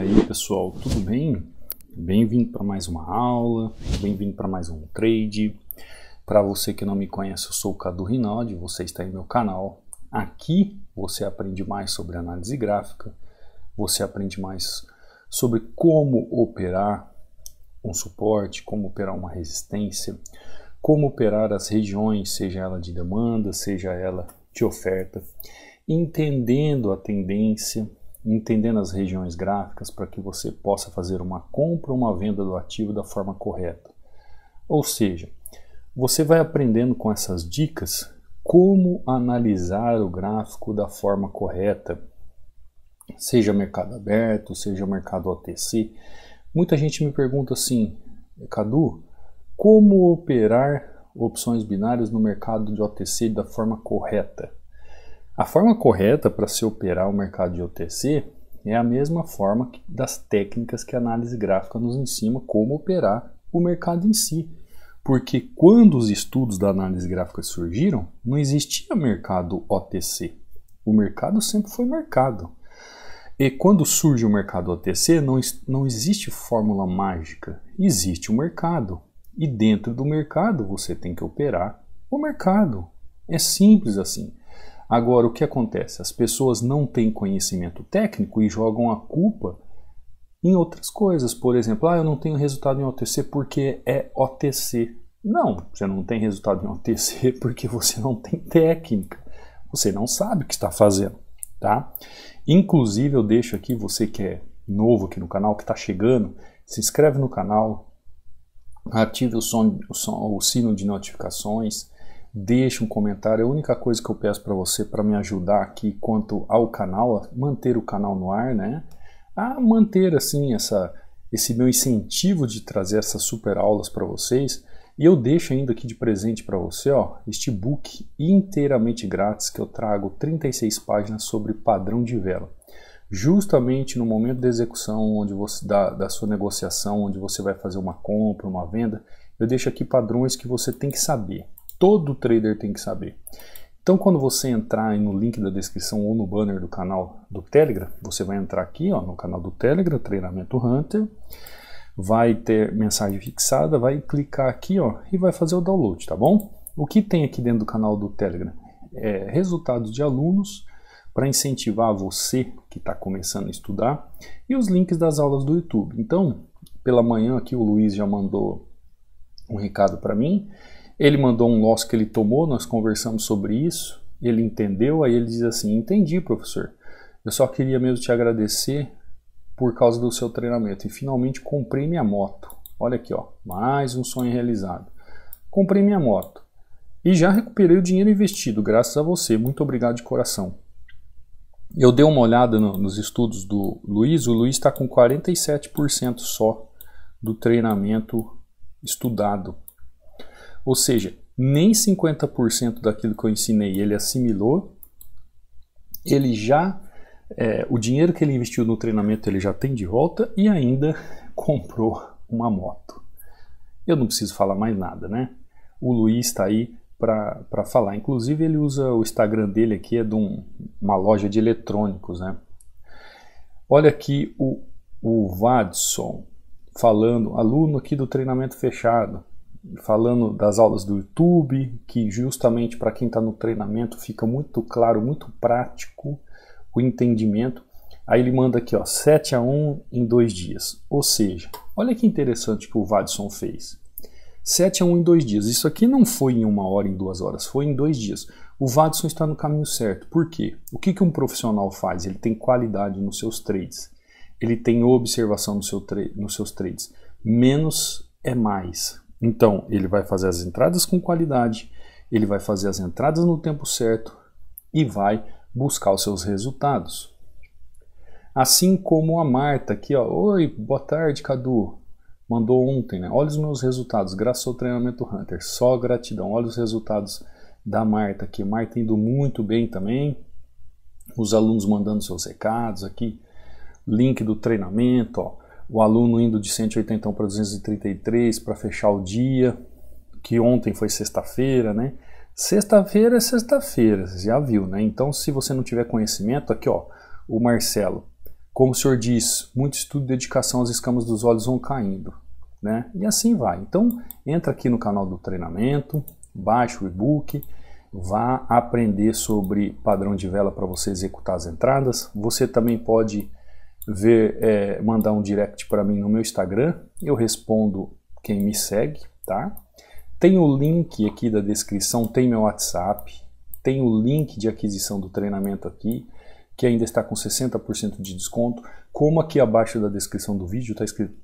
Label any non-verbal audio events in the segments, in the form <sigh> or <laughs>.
aí, pessoal, tudo bem? Bem-vindo para mais uma aula, bem-vindo para mais um trade. Para você que não me conhece, eu sou o Cadu Rinaldi, você está em meu canal. Aqui você aprende mais sobre análise gráfica, você aprende mais sobre como operar um suporte, como operar uma resistência, como operar as regiões, seja ela de demanda, seja ela de oferta, entendendo a tendência, entendendo as regiões gráficas para que você possa fazer uma compra ou uma venda do ativo da forma correta. Ou seja, você vai aprendendo com essas dicas como analisar o gráfico da forma correta, seja mercado aberto, seja mercado OTC. Muita gente me pergunta assim, Cadu, como operar opções binárias no mercado de OTC da forma correta? A forma correta para se operar o mercado de OTC é a mesma forma das técnicas que a análise gráfica nos ensina como operar o mercado em si. Porque quando os estudos da análise gráfica surgiram, não existia mercado OTC. O mercado sempre foi mercado. E quando surge o mercado OTC, não, não existe fórmula mágica, existe o mercado. E dentro do mercado você tem que operar o mercado. É simples assim. Agora, o que acontece? As pessoas não têm conhecimento técnico e jogam a culpa em outras coisas. Por exemplo, ah, eu não tenho resultado em OTC porque é OTC. Não, você não tem resultado em OTC <laughs> porque você não tem técnica. Você não sabe o que está fazendo, tá? Inclusive, eu deixo aqui, você que é novo aqui no canal, que está chegando, se inscreve no canal, ative o, som, o, som, o sino de notificações, deixe um comentário. É a única coisa que eu peço para você para me ajudar aqui quanto ao canal, manter o canal no ar, né? A manter assim essa esse meu incentivo de trazer essas super aulas para vocês. E eu deixo ainda aqui de presente para você, ó, este book inteiramente grátis que eu trago 36 páginas sobre padrão de vela. Justamente no momento da execução onde você da, da sua negociação, onde você vai fazer uma compra, uma venda, eu deixo aqui padrões que você tem que saber todo trader tem que saber. Então, quando você entrar no link da descrição ou no banner do canal do Telegram, você vai entrar aqui ó, no canal do Telegram, Treinamento Hunter, vai ter mensagem fixada, vai clicar aqui ó, e vai fazer o download, tá bom? O que tem aqui dentro do canal do Telegram é resultados de alunos para incentivar você que está começando a estudar e os links das aulas do YouTube. Então, pela manhã aqui o Luiz já mandou um recado para mim ele mandou um loss que ele tomou, nós conversamos sobre isso, ele entendeu, aí ele diz assim: Entendi, professor, eu só queria mesmo te agradecer por causa do seu treinamento e finalmente comprei minha moto. Olha aqui, ó, mais um sonho realizado. Comprei minha moto e já recuperei o dinheiro investido, graças a você. Muito obrigado de coração. Eu dei uma olhada no, nos estudos do Luiz, o Luiz está com 47% só do treinamento estudado. Ou seja, nem 50% daquilo que eu ensinei ele assimilou, ele já é, o dinheiro que ele investiu no treinamento ele já tem de volta e ainda <laughs> comprou uma moto. Eu não preciso falar mais nada, né? O Luiz está aí para falar. Inclusive ele usa o Instagram dele aqui é de um, uma loja de eletrônicos, né? Olha aqui o, o Vadson falando, aluno aqui do treinamento fechado falando das aulas do YouTube, que justamente para quem está no treinamento fica muito claro, muito prático o entendimento. Aí ele manda aqui, ó, 7 a 1 em dois dias. Ou seja, olha que interessante que o Vadson fez. 7 a 1 em dois dias. Isso aqui não foi em uma hora, em duas horas, foi em dois dias. O Vadson está no caminho certo. Por quê? O que, que um profissional faz? Ele tem qualidade nos seus trades. Ele tem observação no seu nos seus trades. Menos é mais. Então, ele vai fazer as entradas com qualidade, ele vai fazer as entradas no tempo certo e vai buscar os seus resultados. Assim como a Marta aqui, ó, oi, boa tarde, Cadu. Mandou ontem, né? Olha os meus resultados, graças ao treinamento Hunter. Só gratidão. Olha os resultados da Marta aqui. Marta indo muito bem também. Os alunos mandando seus recados aqui. Link do treinamento, ó o aluno indo de 180 para 233 para fechar o dia, que ontem foi sexta-feira, né? Sexta-feira é sexta-feira, já viu, né? Então, se você não tiver conhecimento, aqui ó, o Marcelo, como o senhor diz, muito estudo e dedicação, as escamas dos olhos vão caindo, né? E assim vai. Então, entra aqui no canal do treinamento, baixa o e-book, vá aprender sobre padrão de vela para você executar as entradas. Você também pode ver, é, mandar um direct para mim no meu Instagram, eu respondo quem me segue, tá? Tem o link aqui da descrição, tem meu WhatsApp, tem o link de aquisição do treinamento aqui, que ainda está com 60% de desconto. Como aqui abaixo da descrição do vídeo está escrito,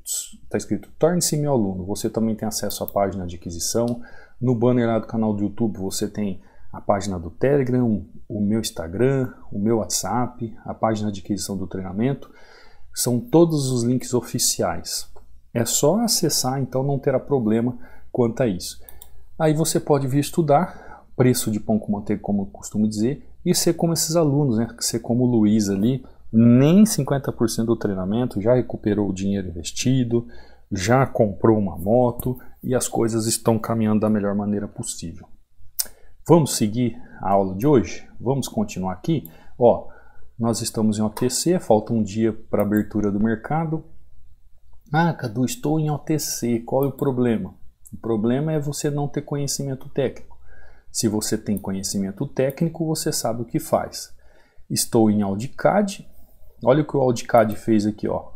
tá escrito torne-se meu aluno, você também tem acesso à página de aquisição. No banner lá do canal do YouTube você tem a página do Telegram, o meu Instagram, o meu WhatsApp, a página de aquisição do treinamento são todos os links oficiais. É só acessar, então não terá problema quanto a isso. Aí você pode vir estudar, preço de pão com manteiga, como eu costumo dizer, e ser como esses alunos, né? ser como o Luiz ali, nem 50% do treinamento, já recuperou o dinheiro investido, já comprou uma moto e as coisas estão caminhando da melhor maneira possível. Vamos seguir a aula de hoje? Vamos continuar aqui? Ó, nós estamos em OTC, falta um dia para abertura do mercado. Ah, Cadu, estou em OTC, qual é o problema? O problema é você não ter conhecimento técnico. Se você tem conhecimento técnico, você sabe o que faz. Estou em AudiCAD. Olha o que o AudiCAD fez aqui, ó.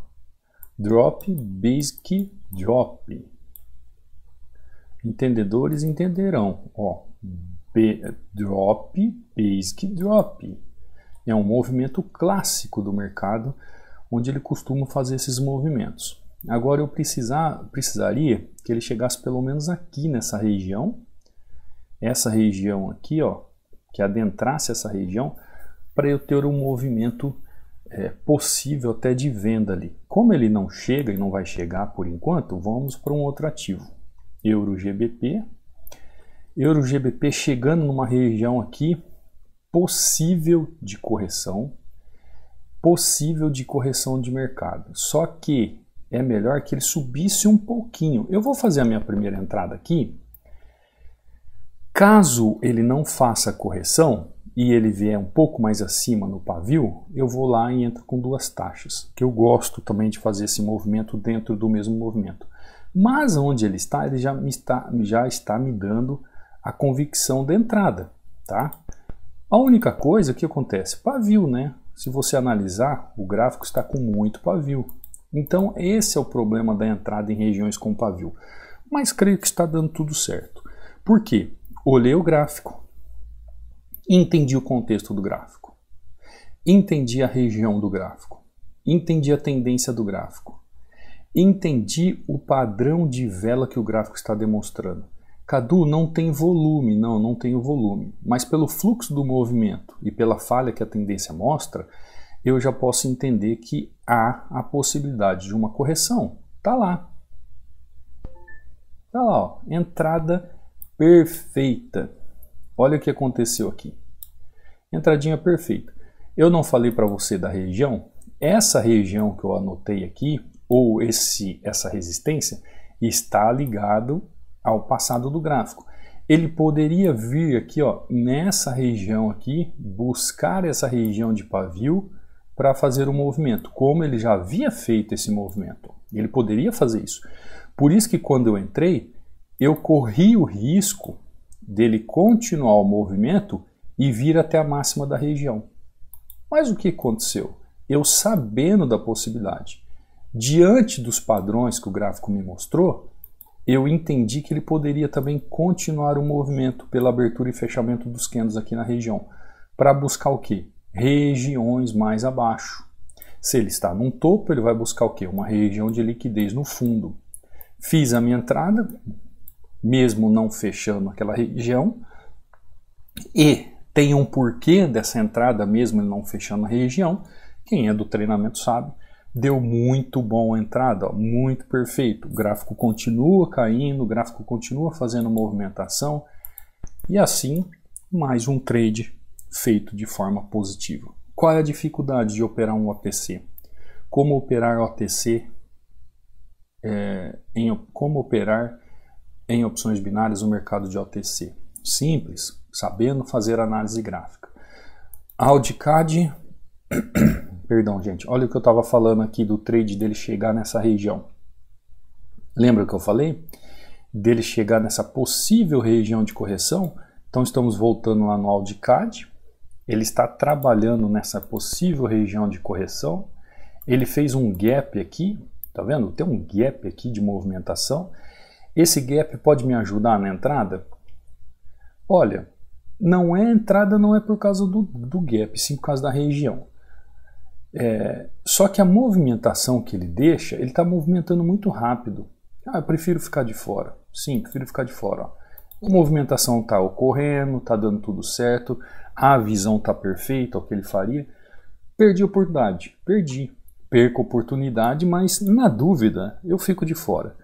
Drop, Basic, Drop. Entendedores entenderão, ó. B, drop, Basic, Drop. É um movimento clássico do mercado, onde ele costuma fazer esses movimentos. Agora eu precisar, precisaria que ele chegasse pelo menos aqui nessa região, essa região aqui, ó, que adentrasse essa região, para eu ter um movimento é, possível até de venda ali. Como ele não chega e não vai chegar por enquanto, vamos para um outro ativo. Euro GBP. Euro GBP chegando numa região aqui possível de correção, possível de correção de mercado. Só que é melhor que ele subisse um pouquinho. Eu vou fazer a minha primeira entrada aqui. Caso ele não faça correção e ele vier um pouco mais acima no pavio, eu vou lá e entro com duas taxas, que eu gosto também de fazer esse movimento dentro do mesmo movimento. Mas onde ele está, ele já, me está, já está me dando a convicção da entrada, tá? A única coisa que acontece, pavio, né? Se você analisar, o gráfico está com muito pavio. Então esse é o problema da entrada em regiões com pavio. Mas creio que está dando tudo certo. Por quê? Olhei o gráfico, entendi o contexto do gráfico, entendi a região do gráfico, entendi a tendência do gráfico, entendi o padrão de vela que o gráfico está demonstrando. Cadu não tem volume, não, não tem o volume. Mas pelo fluxo do movimento e pela falha que a tendência mostra, eu já posso entender que há a possibilidade de uma correção. Tá lá. Tá lá, ó. entrada perfeita. Olha o que aconteceu aqui. Entradinha perfeita. Eu não falei para você da região. Essa região que eu anotei aqui, ou esse, essa resistência, está ligado ao passado do gráfico. Ele poderia vir aqui ó, nessa região aqui, buscar essa região de pavio para fazer o um movimento, como ele já havia feito esse movimento. Ele poderia fazer isso. Por isso que quando eu entrei, eu corri o risco dele continuar o movimento e vir até a máxima da região. Mas o que aconteceu? Eu sabendo da possibilidade, diante dos padrões que o gráfico me mostrou, eu entendi que ele poderia também continuar o movimento pela abertura e fechamento dos candles aqui na região, para buscar o quê? Regiões mais abaixo. Se ele está num topo, ele vai buscar o quê? Uma região de liquidez no fundo. Fiz a minha entrada, mesmo não fechando aquela região, e tem um porquê dessa entrada, mesmo ele não fechando a região. Quem é do treinamento sabe deu muito bom a entrada, ó, muito perfeito. O gráfico continua caindo, o gráfico continua fazendo movimentação e assim mais um trade feito de forma positiva. Qual é a dificuldade de operar um OTC? Como operar OTC é, em como operar em opções binárias no mercado de OTC? Simples, sabendo fazer análise gráfica. AudiCAD Perdão, gente. Olha o que eu estava falando aqui do trade dele chegar nessa região. Lembra que eu falei? Dele chegar nessa possível região de correção. Então estamos voltando lá no AudiCAD. Ele está trabalhando nessa possível região de correção. Ele fez um gap aqui, tá vendo? Tem um gap aqui de movimentação. Esse gap pode me ajudar na entrada? Olha, não é entrada, não é por causa do, do gap, sim por causa da região. É, só que a movimentação que ele deixa, ele está movimentando muito rápido. Ah, eu prefiro ficar de fora. Sim, prefiro ficar de fora. Ó. A movimentação está ocorrendo, está dando tudo certo, a visão está perfeita, o que ele faria. Perdi a oportunidade, perdi. Perco a oportunidade, mas na dúvida eu fico de fora.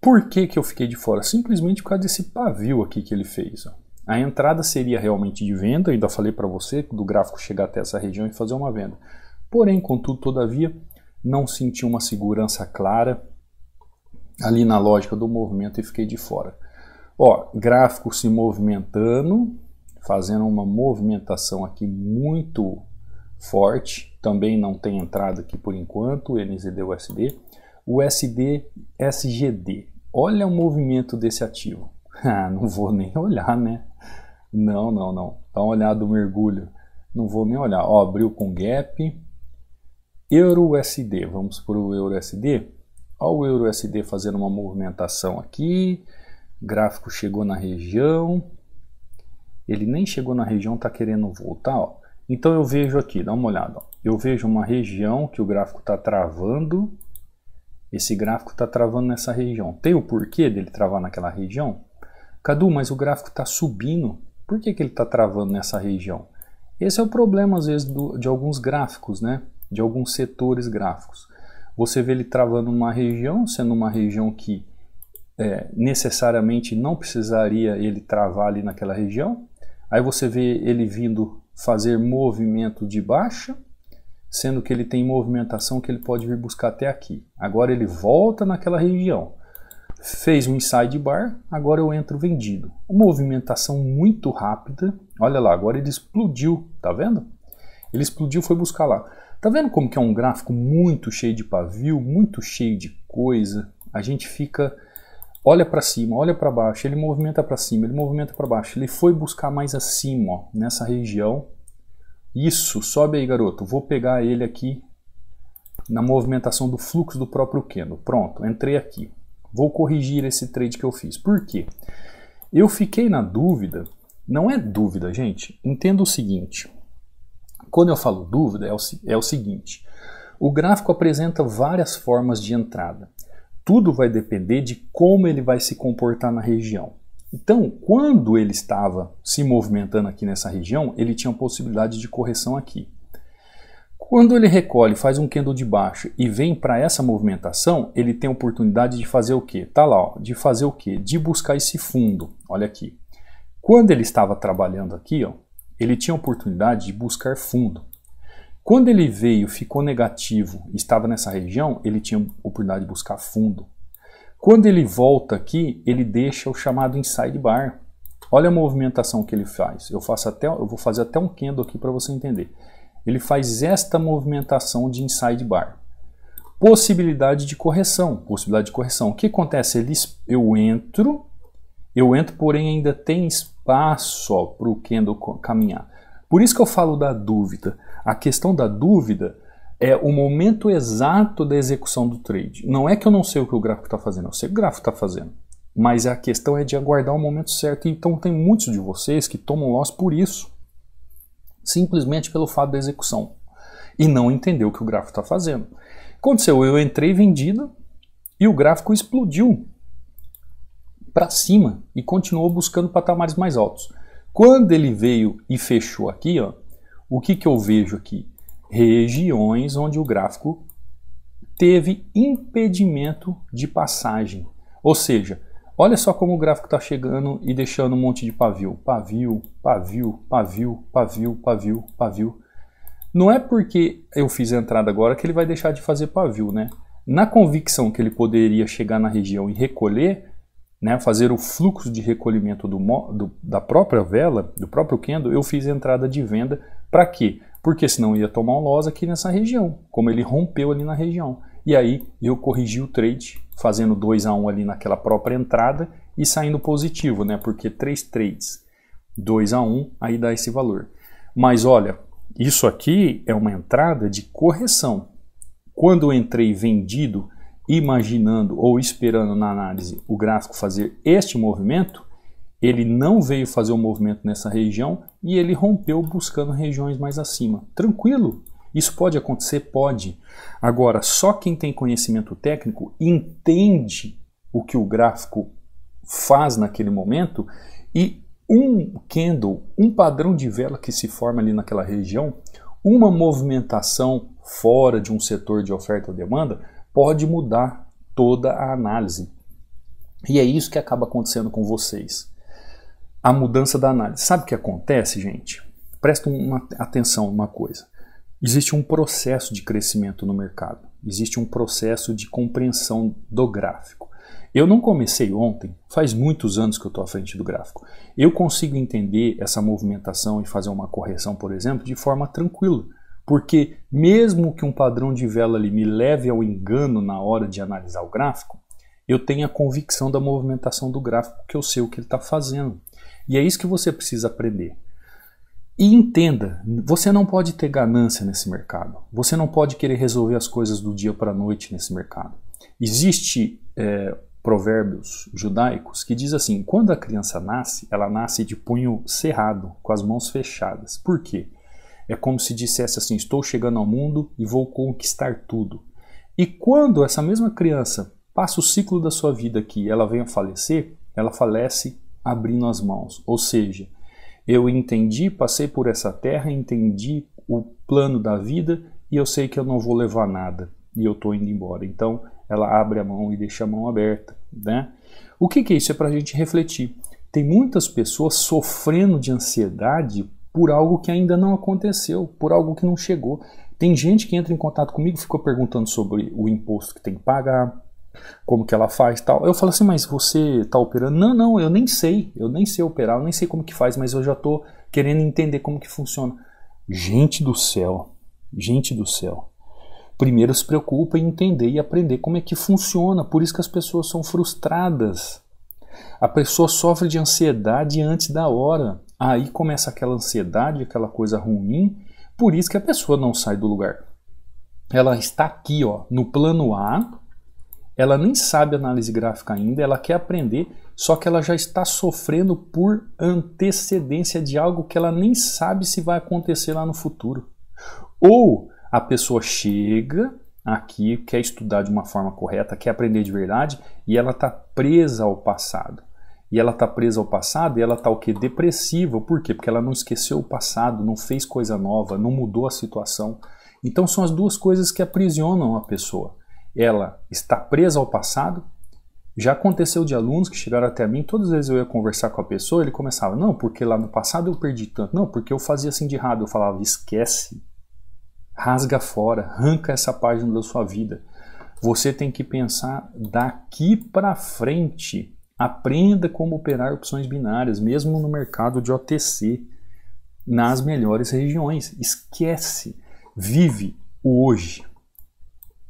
Por que, que eu fiquei de fora? Simplesmente por causa desse pavio aqui que ele fez. Ó. A entrada seria realmente de venda, ainda falei para você do gráfico chegar até essa região e fazer uma venda. Porém, contudo, todavia, não senti uma segurança clara ali na lógica do movimento e fiquei de fora. Ó, gráfico se movimentando, fazendo uma movimentação aqui muito forte, também não tem entrada aqui por enquanto, NZD USD, USD SGD. Olha o movimento desse ativo. <laughs> Ah, não vou nem olhar, né? Não, não, não. Dá uma olhada no mergulho. Não vou nem olhar. Ó, abriu com gap. Euro USD. Vamos para o Euro USD. Ó, o Euro USD fazendo uma movimentação aqui. Gráfico chegou na região. Ele nem chegou na região, está querendo voltar. Ó. Então eu vejo aqui, dá uma olhada. Ó. Eu vejo uma região que o gráfico está travando. Esse gráfico está travando nessa região. Tem o porquê dele travar naquela região? Cadu, mas o gráfico está subindo por que, que ele está travando nessa região? Esse é o problema, às vezes, do, de alguns gráficos, né? de alguns setores gráficos. Você vê ele travando uma região, sendo uma região que é, necessariamente não precisaria ele travar ali naquela região. Aí você vê ele vindo fazer movimento de baixa, sendo que ele tem movimentação que ele pode vir buscar até aqui. Agora ele volta naquela região. Fez um inside bar, agora eu entro vendido. Uma movimentação muito rápida. Olha lá, agora ele explodiu, tá vendo? Ele explodiu, foi buscar lá. Tá vendo como que é um gráfico muito cheio de pavio, muito cheio de coisa? A gente fica olha para cima, olha para baixo, ele movimenta para cima, ele movimenta para baixo. Ele foi buscar mais acima, ó, nessa região. Isso, sobe aí, garoto. Vou pegar ele aqui na movimentação do fluxo do próprio Kendo. Pronto, entrei aqui. Vou corrigir esse trade que eu fiz. Por quê? Eu fiquei na dúvida, não é dúvida, gente. Entenda o seguinte. Quando eu falo dúvida, é o, é o seguinte. O gráfico apresenta várias formas de entrada. Tudo vai depender de como ele vai se comportar na região. Então, quando ele estava se movimentando aqui nessa região, ele tinha possibilidade de correção aqui. Quando ele recolhe, faz um candle de baixo e vem para essa movimentação, ele tem a oportunidade de fazer o quê? Tá lá, ó, de fazer o quê? De buscar esse fundo. Olha aqui. Quando ele estava trabalhando aqui, ó, ele tinha a oportunidade de buscar fundo. Quando ele veio, ficou negativo, estava nessa região, ele tinha a oportunidade de buscar fundo. Quando ele volta aqui, ele deixa o chamado inside bar. Olha a movimentação que ele faz. Eu faço até, eu vou fazer até um candle aqui para você entender ele faz esta movimentação de inside bar. Possibilidade de correção, possibilidade de correção. O que acontece? eu entro, eu entro, porém ainda tem espaço para o candle caminhar. Por isso que eu falo da dúvida. A questão da dúvida é o momento exato da execução do trade. Não é que eu não sei o que o gráfico está fazendo, eu sei o que o gráfico está fazendo. Mas a questão é de aguardar o momento certo. Então tem muitos de vocês que tomam loss por isso simplesmente pelo fato da execução e não entendeu o que o gráfico está fazendo. Aconteceu, eu entrei vendida e o gráfico explodiu para cima e continuou buscando patamares mais altos. Quando ele veio e fechou aqui, ó, o que, que eu vejo aqui? Regiões onde o gráfico teve impedimento de passagem. Ou seja, Olha só como o gráfico está chegando e deixando um monte de pavio. Pavio, pavio, pavio, pavio, pavio, pavio. Não é porque eu fiz a entrada agora que ele vai deixar de fazer pavio, né? Na convicção que ele poderia chegar na região e recolher, né, fazer o fluxo de recolhimento do, do, da própria vela, do próprio candle, eu fiz a entrada de venda. Para quê? Porque senão ia tomar um loss aqui nessa região, como ele rompeu ali na região. E aí eu corrigi o trade, fazendo 2 a 1 um ali naquela própria entrada e saindo positivo, né? Porque 3 trades, 2 a 1, um, aí dá esse valor. Mas olha, isso aqui é uma entrada de correção. Quando eu entrei vendido, imaginando ou esperando na análise o gráfico fazer este movimento, ele não veio fazer o um movimento nessa região e ele rompeu buscando regiões mais acima. Tranquilo, isso pode acontecer? Pode. Agora, só quem tem conhecimento técnico entende o que o gráfico faz naquele momento e um candle, um padrão de vela que se forma ali naquela região, uma movimentação fora de um setor de oferta ou demanda pode mudar toda a análise. E é isso que acaba acontecendo com vocês. A mudança da análise. Sabe o que acontece, gente? Presta uma atenção numa coisa. Existe um processo de crescimento no mercado, existe um processo de compreensão do gráfico. Eu não comecei ontem, faz muitos anos que eu estou à frente do gráfico. Eu consigo entender essa movimentação e fazer uma correção, por exemplo, de forma tranquila, porque mesmo que um padrão de vela ali me leve ao engano na hora de analisar o gráfico, eu tenho a convicção da movimentação do gráfico, que eu sei o que ele está fazendo. E é isso que você precisa aprender. E entenda, você não pode ter ganância nesse mercado. Você não pode querer resolver as coisas do dia para a noite nesse mercado. Existe é, provérbios judaicos que diz assim: quando a criança nasce, ela nasce de punho cerrado, com as mãos fechadas. Por quê? É como se dissesse assim: estou chegando ao mundo e vou conquistar tudo. E quando essa mesma criança passa o ciclo da sua vida aqui, ela vem a falecer, ela falece abrindo as mãos, ou seja, eu entendi, passei por essa terra, entendi o plano da vida e eu sei que eu não vou levar nada e eu estou indo embora. Então ela abre a mão e deixa a mão aberta, né? O que, que é isso? É para a gente refletir. Tem muitas pessoas sofrendo de ansiedade por algo que ainda não aconteceu, por algo que não chegou. Tem gente que entra em contato comigo e fica perguntando sobre o imposto que tem que pagar, como que ela faz tal. Eu falo assim, mas você está operando? Não, não, eu nem sei, eu nem sei operar, eu nem sei como que faz, mas eu já estou querendo entender como que funciona. Gente do céu, gente do céu. Primeiro se preocupa em entender e aprender como é que funciona, por isso que as pessoas são frustradas. A pessoa sofre de ansiedade antes da hora. Aí começa aquela ansiedade, aquela coisa ruim, por isso que a pessoa não sai do lugar. Ela está aqui, ó, no plano A, ela nem sabe análise gráfica ainda, ela quer aprender, só que ela já está sofrendo por antecedência de algo que ela nem sabe se vai acontecer lá no futuro. Ou a pessoa chega aqui, quer estudar de uma forma correta, quer aprender de verdade e ela está presa ao passado. E ela está presa ao passado e ela está o que? Depressiva. Por quê? Porque ela não esqueceu o passado, não fez coisa nova, não mudou a situação. Então são as duas coisas que aprisionam a pessoa ela está presa ao passado. Já aconteceu de alunos que chegaram até mim, todas as vezes eu ia conversar com a pessoa, ele começava, não, porque lá no passado eu perdi tanto, não, porque eu fazia assim de errado. Eu falava, esquece, rasga fora, arranca essa página da sua vida. Você tem que pensar daqui para frente. Aprenda como operar opções binárias, mesmo no mercado de OTC, nas melhores regiões. Esquece, vive o hoje.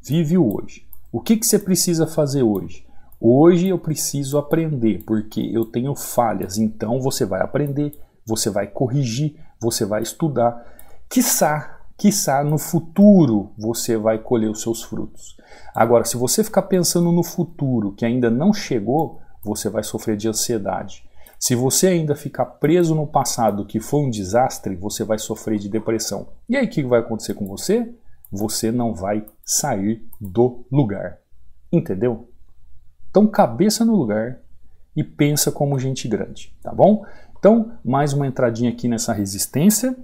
Vive hoje. O que, que você precisa fazer hoje? Hoje eu preciso aprender, porque eu tenho falhas. Então você vai aprender, você vai corrigir, você vai estudar. Quissá, quiçá no futuro você vai colher os seus frutos. Agora, se você ficar pensando no futuro que ainda não chegou, você vai sofrer de ansiedade. Se você ainda ficar preso no passado que foi um desastre, você vai sofrer de depressão. E aí o que vai acontecer com você? você não vai sair do lugar. Entendeu? Então, cabeça no lugar e pensa como gente grande, tá bom? Então, mais uma entradinha aqui nessa resistência,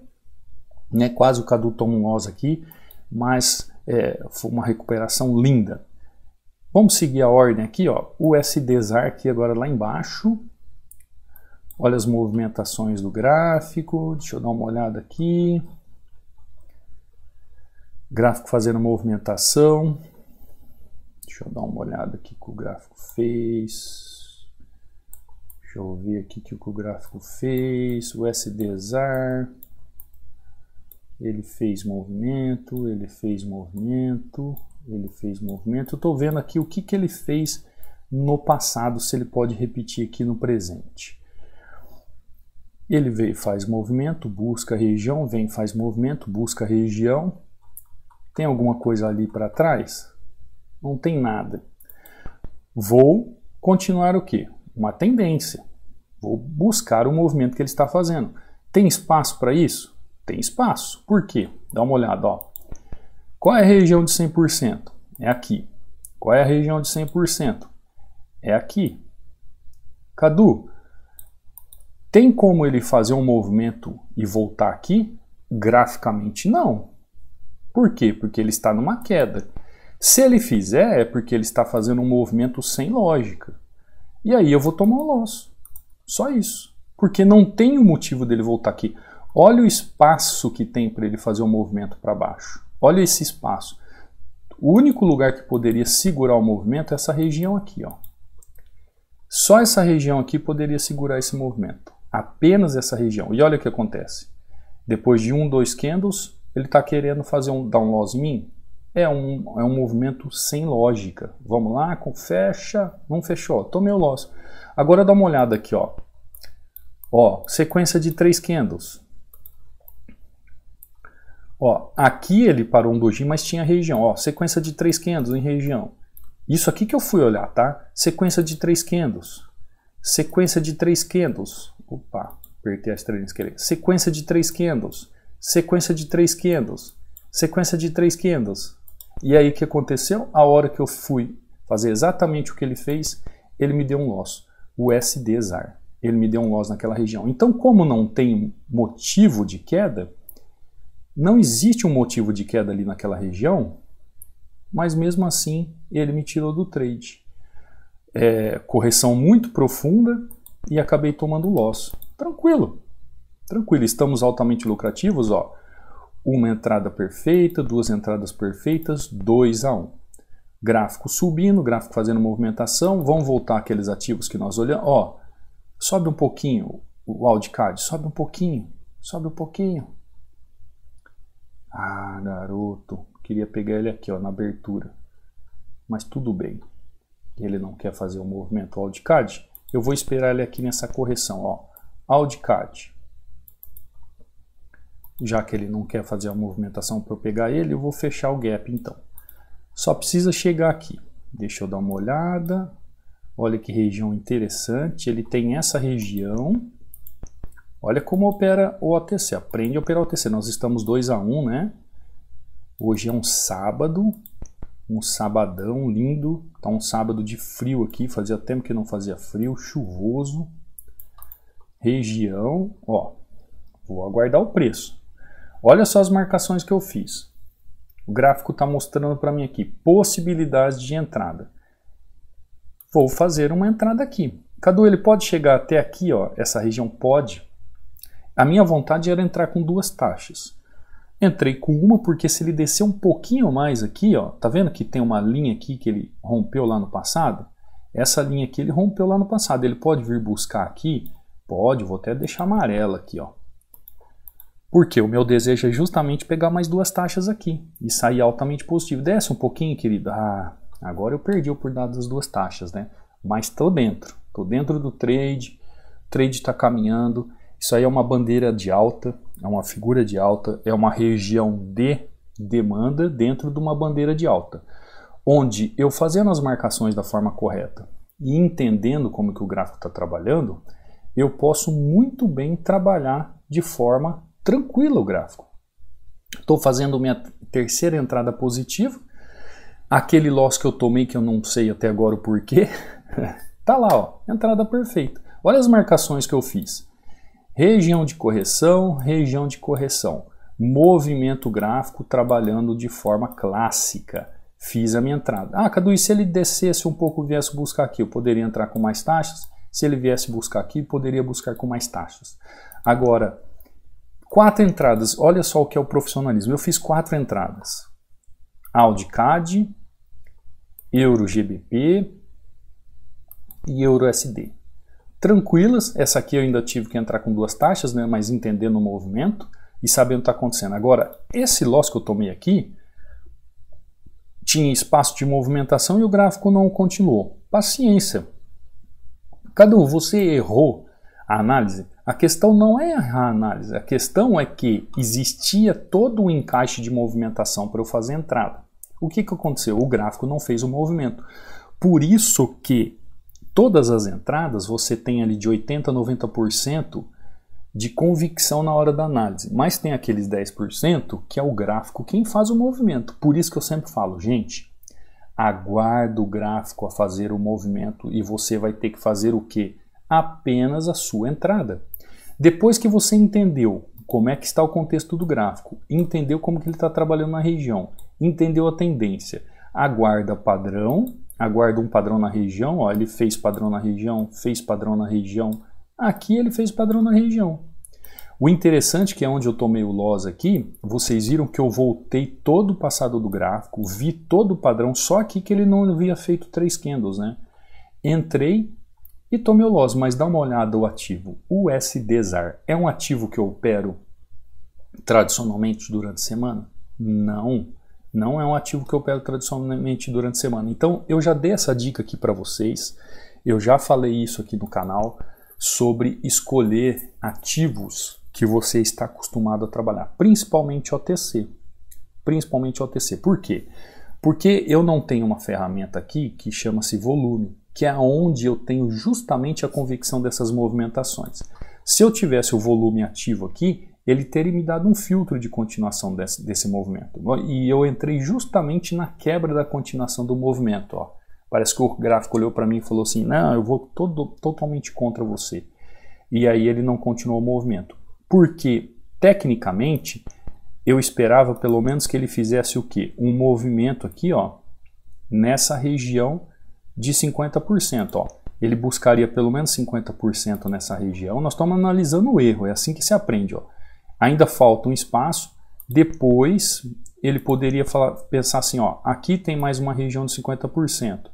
né? Quase o Cadu toma um nós aqui, mas é, foi uma recuperação linda. Vamos seguir a ordem aqui, ó. O SDZAR aqui agora lá embaixo. Olha as movimentações do gráfico. Deixa eu dar uma olhada aqui. Gráfico fazendo movimentação. Deixa eu dar uma olhada aqui que o gráfico fez. Deixa eu ver aqui que o gráfico fez. O SDZAR. Ele fez movimento, ele fez movimento, ele fez movimento. Eu estou vendo aqui o que, que ele fez no passado, se ele pode repetir aqui no presente. Ele vem, faz movimento, busca região, vem, faz movimento, busca região. Tem alguma coisa ali para trás? Não tem nada. Vou continuar o quê? Uma tendência. Vou buscar o movimento que ele está fazendo. Tem espaço para isso? Tem espaço. Por quê? Dá uma olhada. Ó. Qual é a região de 100%? É aqui. Qual é a região de 100%? É aqui. Cadu, tem como ele fazer um movimento e voltar aqui? Graficamente, não. Por quê? Porque ele está numa queda. Se ele fizer, é porque ele está fazendo um movimento sem lógica. E aí eu vou tomar um loss. Só isso. Porque não tem o motivo dele voltar aqui. Olha o espaço que tem para ele fazer um movimento para baixo. Olha esse espaço. O único lugar que poderia segurar o movimento é essa região aqui. Ó. Só essa região aqui poderia segurar esse movimento. Apenas essa região. E olha o que acontece. Depois de um, dois candles, ele está querendo fazer um download min? É um, é um movimento sem lógica. Vamos lá, com fecha, não fechou, tomei o loss. Agora dá uma olhada aqui, ó. Ó, sequência de três candles. Ó, aqui ele parou um doji, mas tinha região. Ó, sequência de três candles em região. Isso aqui que eu fui olhar, tá? Sequência de três candles. Sequência de três candles. Opa, apertei a três sem querer. Sequência de três candles sequência de três candles, sequência de três candles. E aí o que aconteceu? A hora que eu fui fazer exatamente o que ele fez, ele me deu um loss, o SD ZAR. Ele me deu um loss naquela região. Então, como não tem motivo de queda, não existe um motivo de queda ali naquela região, mas mesmo assim ele me tirou do trade. É, correção muito profunda e acabei tomando loss. Tranquilo, tranquilo, estamos altamente lucrativos, ó. Uma entrada perfeita, duas entradas perfeitas, 2 a 1. Um. Gráfico subindo, gráfico fazendo movimentação, vão voltar aqueles ativos que nós olhamos, ó. Sobe um pouquinho o AudiCAD, sobe um pouquinho, sobe um pouquinho. Ah, garoto, queria pegar ele aqui, ó, na abertura. Mas tudo bem. Ele não quer fazer o um movimento AudiCAD, eu vou esperar ele aqui nessa correção, ó. AudiCAD, já que ele não quer fazer a movimentação para eu pegar ele, eu vou fechar o gap então. Só precisa chegar aqui. Deixa eu dar uma olhada. Olha que região interessante. Ele tem essa região. Olha como opera o OTC. Aprende a operar o OTC. Nós estamos 2 a 1, um, né? Hoje é um sábado. Um sabadão lindo. Está um sábado de frio aqui. Fazia tempo que não fazia frio. Chuvoso. Região. Ó. Vou aguardar o preço. Olha só as marcações que eu fiz. O gráfico está mostrando para mim aqui possibilidades de entrada. Vou fazer uma entrada aqui. Cadu, ele pode chegar até aqui, ó, essa região pode. A minha vontade era entrar com duas taxas. Entrei com uma porque se ele descer um pouquinho mais aqui, ó, tá vendo que tem uma linha aqui que ele rompeu lá no passado? Essa linha aqui ele rompeu lá no passado. Ele pode vir buscar aqui? Pode, vou até deixar amarela aqui, ó. Porque o meu desejo é justamente pegar mais duas taxas aqui e sair altamente positivo. Desce um pouquinho, querido. Ah, agora eu perdi por oportunidade das duas taxas, né? Mas estou dentro. Estou dentro do trade. O trade está caminhando. Isso aí é uma bandeira de alta, é uma figura de alta, é uma região de demanda dentro de uma bandeira de alta. Onde eu fazendo as marcações da forma correta e entendendo como que o gráfico está trabalhando, eu posso muito bem trabalhar de forma tranquilo o gráfico. Estou fazendo minha terceira entrada positiva. Aquele loss que eu tomei, que eu não sei até agora o porquê, <laughs> tá lá, ó, entrada perfeita. Olha as marcações que eu fiz. Região de correção, região de correção. Movimento gráfico trabalhando de forma clássica. Fiz a minha entrada. Ah, Cadu, e se ele descesse um pouco, viesse buscar aqui, eu poderia entrar com mais taxas? Se ele viesse buscar aqui, poderia buscar com mais taxas. Agora, Quatro entradas. Olha só o que é o profissionalismo. Eu fiz quatro entradas. AudiCAD, EuroGBP e EuroSD. Tranquilas, essa aqui eu ainda tive que entrar com duas taxas, né, mas entendendo o movimento e sabendo o que está acontecendo. Agora, esse loss que eu tomei aqui tinha espaço de movimentação e o gráfico não continuou. Paciência. Cadu, você errou a análise? A questão não é a análise, a questão é que existia todo o encaixe de movimentação para eu fazer a entrada. O que, que aconteceu? O gráfico não fez o movimento. Por isso que todas as entradas você tem ali de 80% a 90% de convicção na hora da análise, mas tem aqueles 10% que é o gráfico quem faz o movimento. Por isso que eu sempre falo, gente, aguarda o gráfico a fazer o movimento e você vai ter que fazer o que? Apenas a sua entrada. Depois que você entendeu como é que está o contexto do gráfico, entendeu como que ele está trabalhando na região, entendeu a tendência, aguarda padrão, aguarda um padrão na região, ó, ele fez padrão na região, fez padrão na região, aqui ele fez padrão na região. O interessante que é onde eu tomei o loss aqui, vocês viram que eu voltei todo o passado do gráfico, vi todo o padrão, só aqui que ele não havia feito três candles, né? Entrei, e Tomeu Loss, mas dá uma olhada o ativo. SDZAR é um ativo que eu opero tradicionalmente durante a semana? Não, não é um ativo que eu opero tradicionalmente durante a semana. Então eu já dei essa dica aqui para vocês, eu já falei isso aqui no canal sobre escolher ativos que você está acostumado a trabalhar, principalmente OTC. Principalmente OTC. Por quê? Porque eu não tenho uma ferramenta aqui que chama-se volume que é onde eu tenho justamente a convicção dessas movimentações. Se eu tivesse o volume ativo aqui, ele teria me dado um filtro de continuação desse, desse movimento. E eu entrei justamente na quebra da continuação do movimento. Ó. Parece que o gráfico olhou para mim e falou assim: Não, eu vou todo, totalmente contra você. E aí ele não continuou o movimento. Porque, tecnicamente, eu esperava pelo menos que ele fizesse o quê? Um movimento aqui, ó, nessa região de 50%. Ó. Ele buscaria pelo menos 50% nessa região. Nós estamos analisando o erro, é assim que se aprende. Ó. Ainda falta um espaço. Depois ele poderia falar, pensar assim: ó, aqui tem mais uma região de 50%.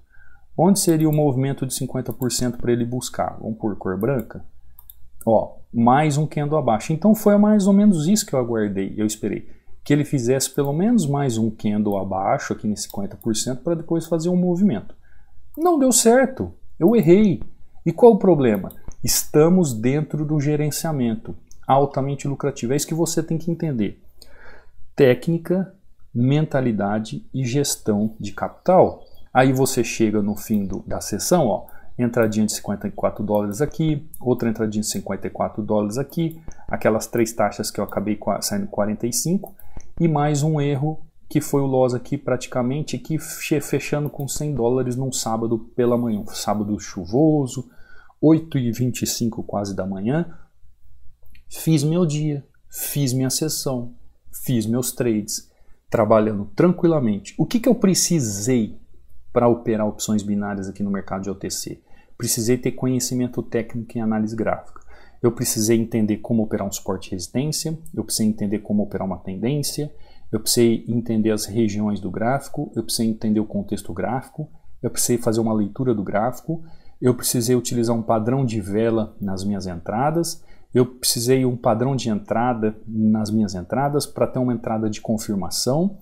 Onde seria o movimento de 50% para ele buscar? Vamos por cor branca? Ó, mais um candle abaixo. Então foi mais ou menos isso que eu aguardei, eu esperei que ele fizesse pelo menos mais um candle abaixo, aqui nesse 50%, para depois fazer um movimento. Não deu certo, eu errei. E qual o problema? Estamos dentro do gerenciamento altamente lucrativo. É isso que você tem que entender. Técnica, mentalidade e gestão de capital. Aí você chega no fim do, da sessão, ó, entradinha de 54 dólares aqui, outra entradinha de 54 dólares aqui, aquelas três taxas que eu acabei saindo 45 e mais um erro que foi o loss aqui praticamente, que fechando com 100 dólares num sábado pela manhã, um sábado chuvoso, 8h25 quase da manhã. Fiz meu dia, fiz minha sessão, fiz meus trades, trabalhando tranquilamente. O que, que eu precisei para operar opções binárias aqui no mercado de OTC? Precisei ter conhecimento técnico em análise gráfica. Eu precisei entender como operar um suporte e resistência, eu precisei entender como operar uma tendência, eu precisei entender as regiões do gráfico, eu precisei entender o contexto gráfico, eu precisei fazer uma leitura do gráfico, eu precisei utilizar um padrão de vela nas minhas entradas, eu precisei um padrão de entrada nas minhas entradas para ter uma entrada de confirmação,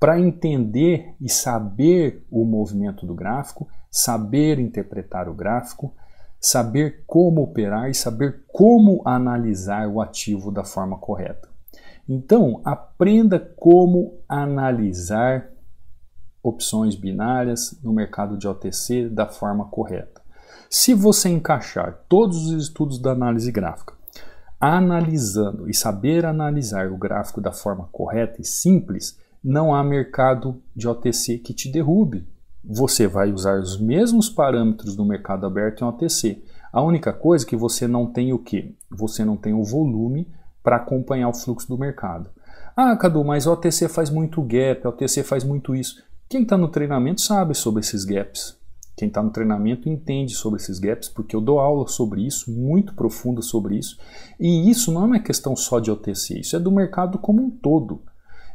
para entender e saber o movimento do gráfico, saber interpretar o gráfico, saber como operar e saber como analisar o ativo da forma correta. Então, aprenda como analisar opções binárias no mercado de OTC da forma correta. Se você encaixar todos os estudos da análise gráfica, analisando e saber analisar o gráfico da forma correta e simples, não há mercado de OTC que te derrube. Você vai usar os mesmos parâmetros do mercado aberto em OTC. A única coisa é que você não tem o que? Você não tem o volume para acompanhar o fluxo do mercado. Ah, Cadu, mas o OTC faz muito gap, o OTC faz muito isso. Quem está no treinamento sabe sobre esses gaps. Quem está no treinamento entende sobre esses gaps, porque eu dou aula sobre isso, muito profunda sobre isso. E isso não é uma questão só de OTC, isso é do mercado como um todo.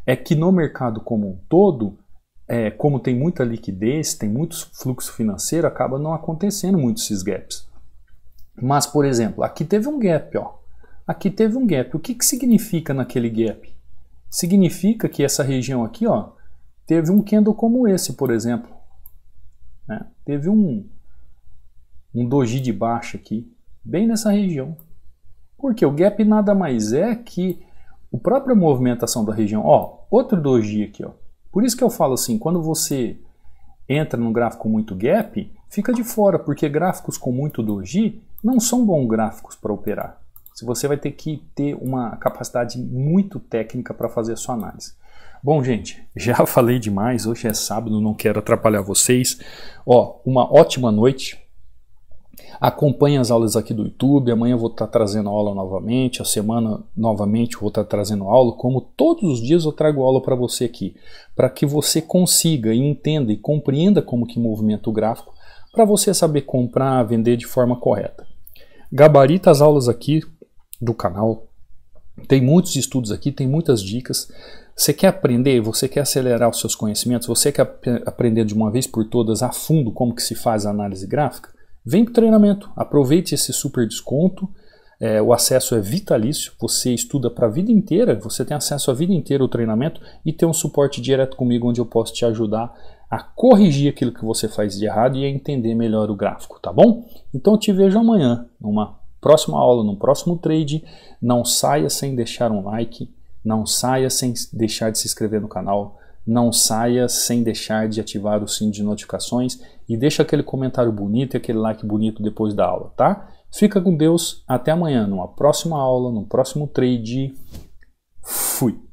É que no mercado como um todo, é, como tem muita liquidez, tem muito fluxo financeiro, acaba não acontecendo muito esses gaps. Mas, por exemplo, aqui teve um gap, ó aqui teve um gap. O que, que significa naquele gap? Significa que essa região aqui ó, teve um candle como esse, por exemplo. Né? Teve um, um doji de baixa aqui, bem nessa região. Porque o gap nada mais é que o própria movimentação da região. Ó, outro doji aqui. Ó. Por isso que eu falo assim, quando você entra num gráfico muito gap, fica de fora, porque gráficos com muito doji não são bons gráficos para operar se você vai ter que ter uma capacidade muito técnica para fazer a sua análise. Bom, gente, <laughs> já falei demais. Hoje é sábado, não quero atrapalhar vocês. Ó, uma ótima noite. Acompanhe as aulas aqui do YouTube. Amanhã eu vou estar tá trazendo aula novamente. A semana novamente eu vou estar tá trazendo aula. Como todos os dias eu trago aula para você aqui, para que você consiga, entenda e compreenda como que movimenta o gráfico, para você saber comprar, vender de forma correta. Gabarita as aulas aqui, do canal. Tem muitos estudos aqui, tem muitas dicas. Você quer aprender, você quer acelerar os seus conhecimentos, você quer ap aprender de uma vez por todas a fundo como que se faz a análise gráfica? Vem para o treinamento, aproveite esse super desconto. É, o acesso é vitalício, você estuda para a vida inteira, você tem acesso a vida inteira ao treinamento e tem um suporte direto comigo onde eu posso te ajudar a corrigir aquilo que você faz de errado e a entender melhor o gráfico, tá bom? Então eu te vejo amanhã numa próxima aula, no próximo trade. Não saia sem deixar um like, não saia sem deixar de se inscrever no canal, não saia sem deixar de ativar o sino de notificações e deixa aquele comentário bonito e aquele like bonito depois da aula, tá? Fica com Deus, até amanhã, numa próxima aula, no próximo trade. Fui!